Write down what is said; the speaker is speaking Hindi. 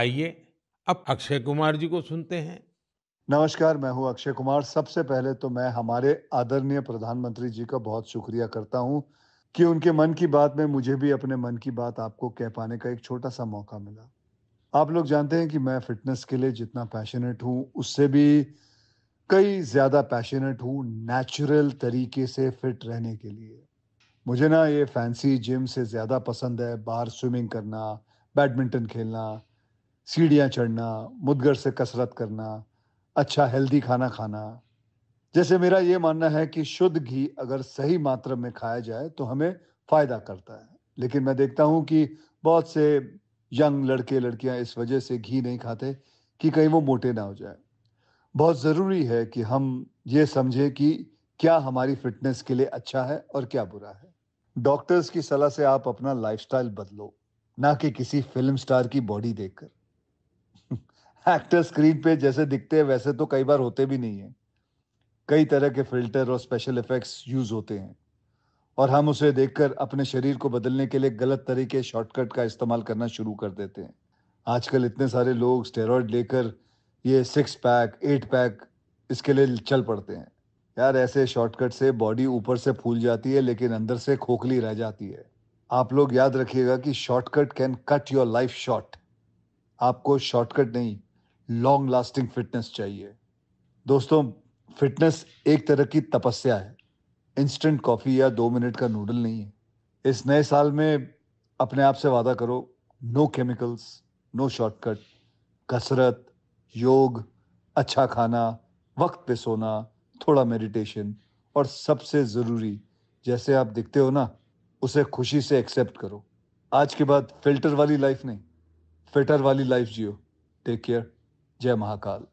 आइए अब अक्षय कुमार जी को सुनते हैं नमस्कार मैं हूं अक्षय कुमार सबसे पहले तो मैं हमारे आदरणीय प्रधानमंत्री जी का बहुत शुक्रिया करता हूं कि उनके मन की बात में मुझे भी अपने मन की बात आपको कह पाने का एक छोटा सा मौका मिला आप लोग जानते हैं कि मैं फिटनेस के लिए जितना पैशनेट हूँ उससे भी कई ज़्यादा पैशनेट हूँ नेचुरल तरीके से फिट रहने के लिए मुझे ना ये फैंसी जिम से ज़्यादा पसंद है बाहर स्विमिंग करना बैडमिंटन खेलना सीढ़ियाँ चढ़ना मुदगर से कसरत करना अच्छा हेल्दी खाना खाना जैसे मेरा ये मानना है कि शुद्ध घी अगर सही मात्रा में खाया जाए तो हमें फ़ायदा करता है लेकिन मैं देखता हूँ कि बहुत से यंग लड़के लड़कियाँ इस वजह से घी नहीं खाते कि कहीं वो मोटे ना हो जाए बहुत ज़रूरी है कि हम ये समझें कि क्या हमारी फिटनेस के लिए अच्छा है और क्या बुरा है डॉक्टर्स की सलाह से आप अपना लाइफस्टाइल बदलो ना कि किसी फिल्म स्टार की बॉडी देखकर एक्टर स्क्रीन पे जैसे दिखते हैं वैसे तो कई बार होते भी नहीं है कई तरह के फिल्टर और स्पेशल इफेक्ट्स यूज होते हैं और हम उसे देखकर अपने शरीर को बदलने के लिए गलत तरीके शॉर्टकट का इस्तेमाल करना शुरू कर देते हैं आजकल इतने सारे लोग स्टेरॉयड लेकर ये सिक्स पैक एट पैक इसके लिए चल पड़ते हैं यार ऐसे शॉर्टकट से बॉडी ऊपर से फूल जाती है लेकिन अंदर से खोखली रह जाती है आप लोग याद रखिएगा कि shortcut can cut your life short आपको शॉर्टकट नहीं लॉन्ग लास्टिंग फिटनेस चाहिए दोस्तों फिटनेस एक तरह की तपस्या है इंस्टेंट कॉफ़ी या दो मिनट का नूडल नहीं है इस नए साल में अपने आप से वादा करो नो केमिकल्स नो शॉर्टकट कसरत योग अच्छा खाना वक्त पे सोना थोड़ा मेडिटेशन और सबसे ज़रूरी जैसे आप दिखते हो ना उसे खुशी से एक्सेप्ट करो आज के बाद फिल्टर वाली लाइफ नहीं फिटर वाली लाइफ जियो टेक केयर जय महाकाल